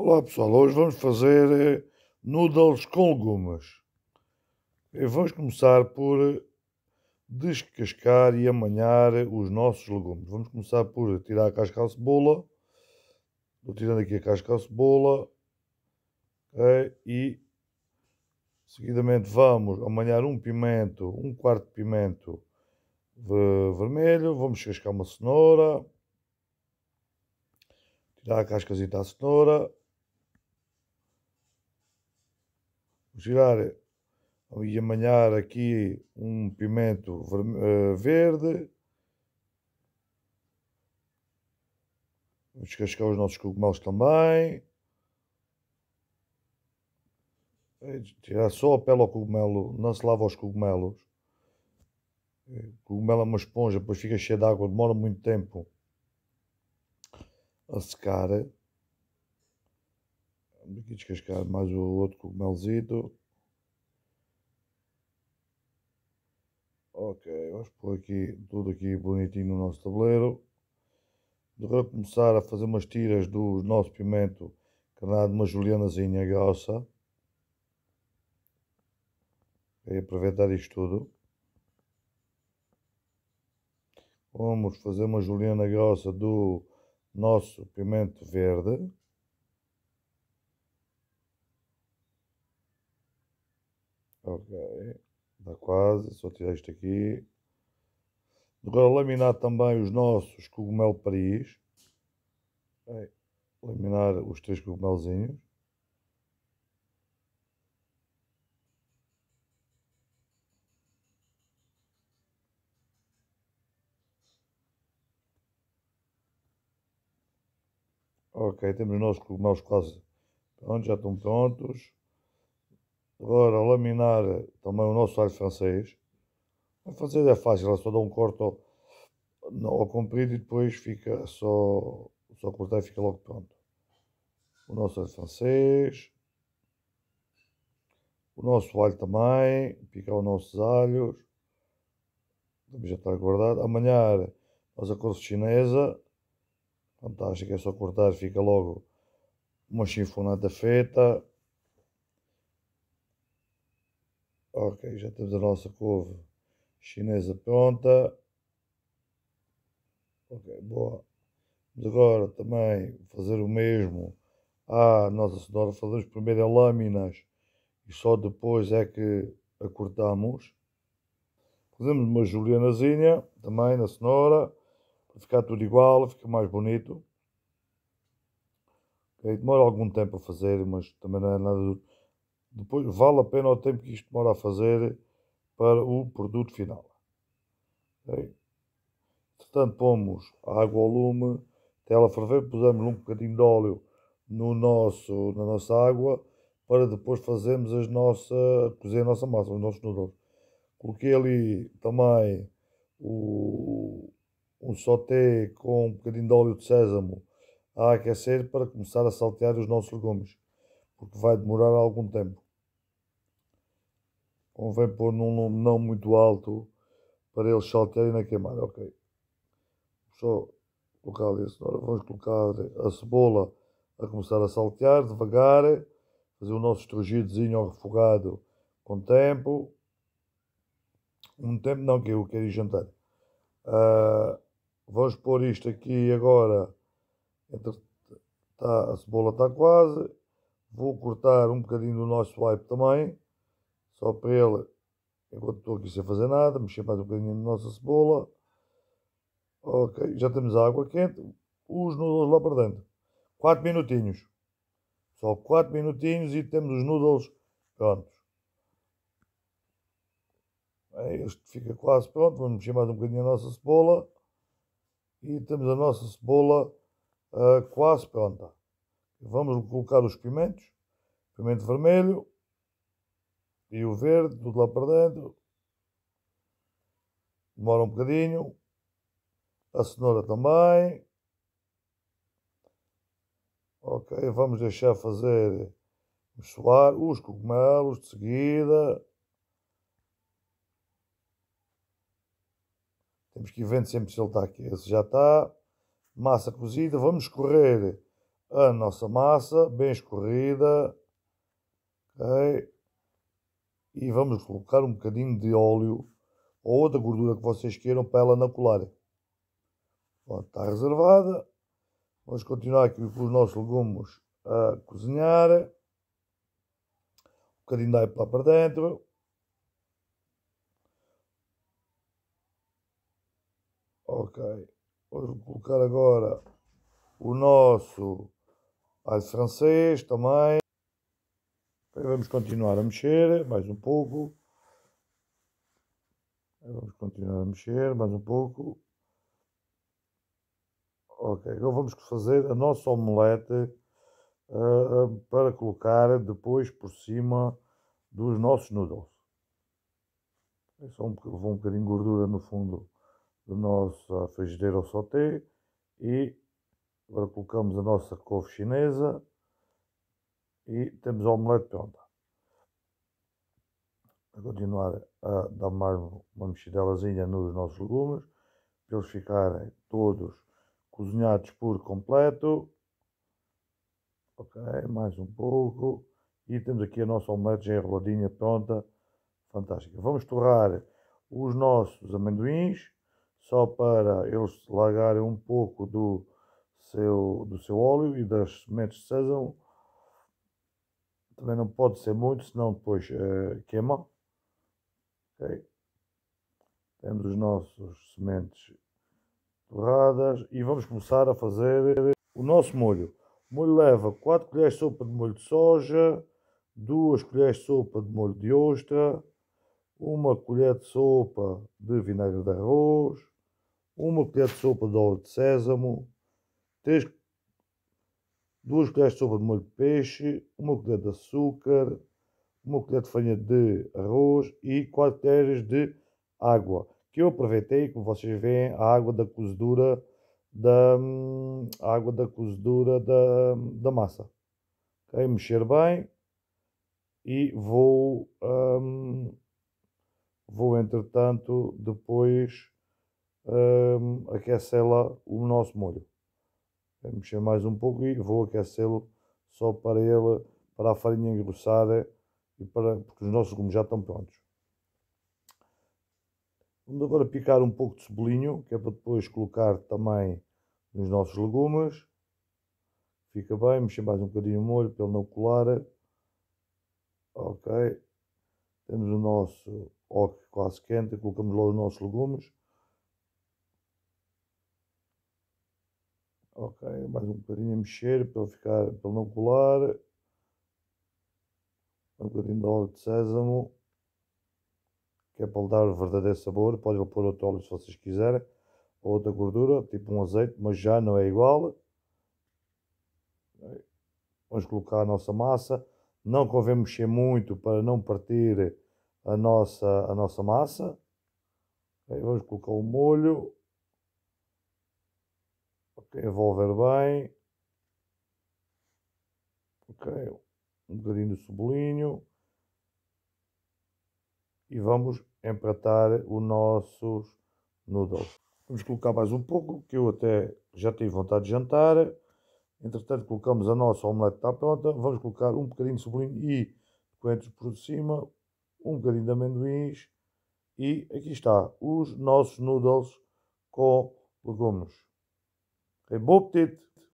Olá pessoal, hoje vamos fazer eh, noodles com legumes. Vamos começar por eh, descascar e amanhar os nossos legumes. Vamos começar por tirar a casca à cebola. Estou tirando aqui a casca à cebola. Okay? E seguidamente vamos amanhar um pimento, um quarto de pimento vermelho. Vamos descascar uma cenoura. Tirar a casca à cenoura tirar e amanhar aqui um pimento eh, verde. Vamos descascar os nossos cogumelos também. É, tirar só a pele ao cogumelo, não se lava os cogumelos. O eh, cogumelo é uma esponja, depois fica cheio de água, demora muito tempo a secar um Aqui descascado, mais o outro cogumelzito. Ok, vamos pôr aqui tudo aqui bonitinho no nosso tabuleiro. Vou começar a fazer umas tiras do nosso pimento canado, uma julianazinha grossa. E aproveitar isto tudo. Vamos fazer uma juliana grossa do nosso pimento verde. Ok, está é, quase, só tirar isto aqui. Agora laminar também os nossos cogumelo Paris. É, laminar os três cogumelzinhos. Ok, temos os nossos cogumelos quase prontos, já estão prontos. Agora, laminar eh, também o nosso alho francês. O francês é fácil, é só dar um corte ao, ao comprido e depois fica só, só cortar e fica logo pronto. O nosso alho francês. O nosso alho também. Picar os nossos alhos. Também já está guardado. Amanhã nós a corte chinesa. Fantástico, é só cortar, fica logo uma chifonada feita Ok, já temos a nossa couve chinesa pronta. Ok, boa. Vamos agora também fazer o mesmo à nossa cenoura. Fazemos primeiro as lâminas e só depois é que a cortamos. Fazemos uma julianazinha também na cenoura para ficar tudo igual, fica mais bonito. Okay, demora algum tempo a fazer, mas também não é nada depois vale a pena o tempo que isto demora a fazer para o produto final. Okay? Portanto, pomos a água ao lume, até ela ferver, pusemos um bocadinho de óleo no nosso, na nossa água, para depois fazermos as nossas, cozer a nossa massa, os nossos noodles. Coloquei ali também o, um sauté com um bocadinho de óleo de sésamo a aquecer para começar a saltear os nossos legumes porque vai demorar algum tempo. Convém pôr num nome não muito alto para eles saltarem na queimada. Ok. Só colocar a cenoura. vamos colocar a cebola a começar a saltear devagar. Fazer o nosso estrugidozinho ao refogado com tempo. Um tempo não, que eu quero ir jantar. Uh, vamos pôr isto aqui agora. Entre, tá, a cebola está quase. Vou cortar um bocadinho do nosso wipe também, só para ele, enquanto estou aqui sem fazer nada, mexer mais um bocadinho na nossa cebola. Ok, já temos a água quente, os noodles lá para dentro. 4 minutinhos. Só 4 minutinhos e temos os noodles prontos. É este fica quase pronto, vamos mexer mais um bocadinho a nossa cebola. E temos a nossa cebola uh, quase pronta. Vamos colocar os pimentos, pimento vermelho e o verde, tudo lá para dentro. Demora um bocadinho. A cenoura também. Ok, vamos deixar fazer soar os cogumelos de seguida. Temos que ir vendo sempre se ele está aqui. Esse já está. Massa cozida. Vamos escorrer a nossa massa bem escorrida. Okay? E vamos colocar um bocadinho de óleo ou outra gordura que vocês queiram para ela não colar. está reservada. Vamos continuar aqui com os nossos legumes a cozinhar. Um bocadinho de aipo para dentro. Ok. Vamos colocar agora o nosso alho francês também. Vamos continuar a mexer mais um pouco. Vamos continuar a mexer mais um pouco. Ok, agora vamos fazer a nossa omelete uh, para colocar depois por cima dos nossos noodles. É só um, vou um bocadinho de gordura no fundo da nossa frigideira ao sauté e Agora colocamos a nossa couve chinesa e temos a omelete pronta. A continuar a dar mais uma mexidelazinha nos nossos legumes, para eles ficarem todos cozinhados por completo. Ok, mais um pouco. E temos aqui a nossa omelete já enroladinha pronta. Fantástica. Vamos torrar os nossos amendoins, só para eles largarem um pouco do, seu, do seu óleo e das sementes de sésamo. Também não pode ser muito, senão depois uh, queima. Okay. Temos as nossos sementes torradas e vamos começar a fazer o nosso molho. O molho leva 4 colheres de sopa de molho de soja, 2 colheres de sopa de molho de ostra, 1 colher de sopa de vinagre de arroz, 1 colher de sopa de óleo de sésamo, 3, 2 colheres de sopa de molho de peixe, 1 colher de açúcar, 1 colher de farinha de arroz e 4 colheres de água. Que eu aproveitei, como vocês veem, a água da cozedura da água da cozedura da, da massa. Ok, mexer bem e vou, um, vou entretanto depois um, aquecê-la o nosso molho. Vou mexer mais um pouco e vou aquecê-lo só para ele, para a farinha engrossar eh, e para, porque os nossos gumes já estão prontos. Vamos agora picar um pouco de cebolinho, que é para depois colocar também nos nossos legumes. Fica bem, mexer mais um bocadinho o molho para ele não colar. Ok. Temos o nosso óleo quase quente, colocamos lá os nossos legumes. Ok, mais um bocadinho a mexer para ele ficar, para não colar. Um bocadinho de óleo de sésamo, que é para lhe dar o verdadeiro sabor. Podem pôr outro óleo se vocês quiserem, ou outra gordura, tipo um azeite, mas já não é igual. Vamos colocar a nossa massa. Não convém mexer muito para não partir a nossa, a nossa massa. Vamos colocar o molho envolver bem. Ok, um bocadinho de sublinho. E vamos empatar os nossos noodles. Vamos colocar mais um pouco, que eu até já tive vontade de jantar. Entretanto, colocamos a nossa omelete está pronta. Vamos colocar um bocadinho de sublinho e coentros por cima, um bocadinho de amendoins e aqui está os nossos noodles com legumes. removed it